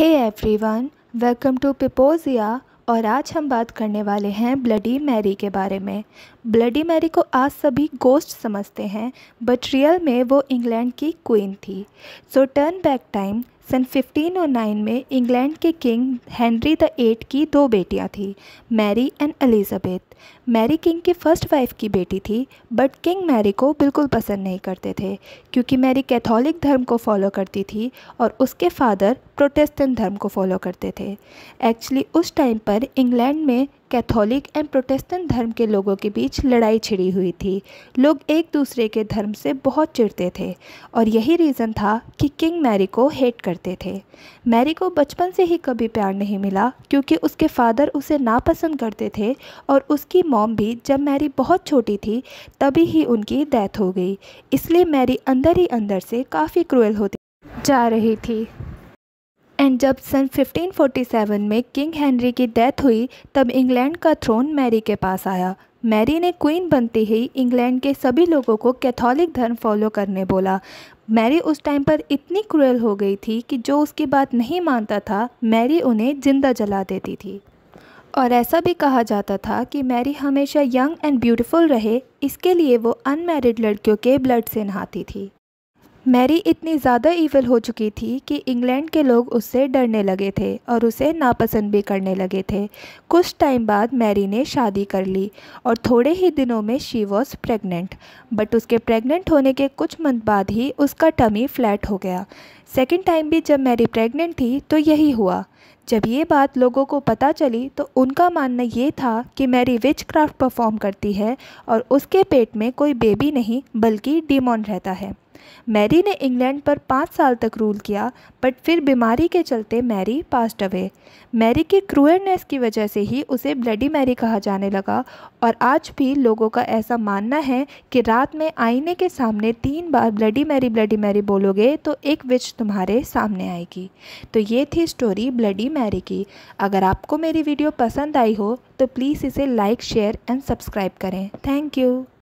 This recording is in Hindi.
हे एवरीवन वेलकम टू पिपोजिया और आज हम बात करने वाले हैं ब्लडी मैरी के बारे में ब्लडी मैरी को आज सभी गोस्ट समझते हैं बट रियल में वो इंग्लैंड की क्वीन थी सो टर्न बैक टाइम सन 1509 में इंग्लैंड के किंग हेनरी द एट की दो बेटियां थीं Mary and Elizabeth Mary king की फ़र्स्ट वाइफ की बेटी थी बट किंग मैरी को बिल्कुल पसंद नहीं करते थे क्योंकि मैरी कैथोलिक धर्म को फॉलो करती थी और उसके फादर प्रोटेस्टेंट धर्म को फॉलो करते थे एक्चुअली उस टाइम पर इंग्लैंड में कैथोलिक एंड प्रोटेस्टेंट धर्म के लोगों के बीच लड़ाई छिड़ी हुई थी लोग एक दूसरे के धर्म से बहुत चिढ़ते थे और यही रीज़न था कि किंग मैरी को हेट करते थे मैरी को बचपन से ही कभी प्यार नहीं मिला क्योंकि उसके फादर उसे नापसंद करते थे और उस की मॉम भी जब मैरी बहुत छोटी थी तभी ही उनकी डेथ हो गई इसलिए मैरी अंदर ही अंदर से काफ़ी क्रूअल होती जा रही थी एंड जब सन 1547 में किंग हेनरी की डेथ हुई तब इंग्लैंड का थ्रोन मैरी के पास आया मैरी ने क्वीन बनते ही इंग्लैंड के सभी लोगों को कैथोलिक धर्म फॉलो करने बोला मैरी उस टाइम पर इतनी क्रूअल हो गई थी कि जो उसकी बात नहीं मानता था मैरी उन्हें जिंदा जला देती थी और ऐसा भी कहा जाता था कि मैरी हमेशा यंग एंड ब्यूटीफुल रहे इसके लिए वो अनमैरिड लड़कियों के ब्लड से नहाती थी मैरी इतनी ज़्यादा ईवल हो चुकी थी कि इंग्लैंड के लोग उससे डरने लगे थे और उसे नापसंद भी करने लगे थे कुछ टाइम बाद मैरी ने शादी कर ली और थोड़े ही दिनों में शी वॉज प्रेग्नेंट बट उसके प्रेग्नेंट होने के कुछ मंथ बाद ही उसका टमी फ्लैट हो गया सेकेंड टाइम भी जब मैरी प्रेगनेंट थी तो यही हुआ जब ये बात लोगों को पता चली तो उनका मानना ये था कि मैरी विच क्राफ्ट परफॉर्म करती है और उसके पेट में कोई बेबी नहीं बल्कि डीमोन रहता है मैरी ने इंग्लैंड पर पाँच साल तक रूल किया बट फिर बीमारी के चलते मैरी पास्ट अवे मैरी की क्रूअरनेस की वजह से ही उसे ब्लडी मैरी कहा जाने लगा और आज भी लोगों का ऐसा मानना है कि रात में आईने के सामने तीन बार ब्लडी मैरी ब्लडी मैरी बोलोगे तो एक विच तुम्हारे सामने आएगी तो ये थी स्टोरी ब्लडी मैरी की अगर आपको मेरी वीडियो पसंद आई हो तो प्लीज़ इसे लाइक शेयर एंड सब्सक्राइब करें थैंक यू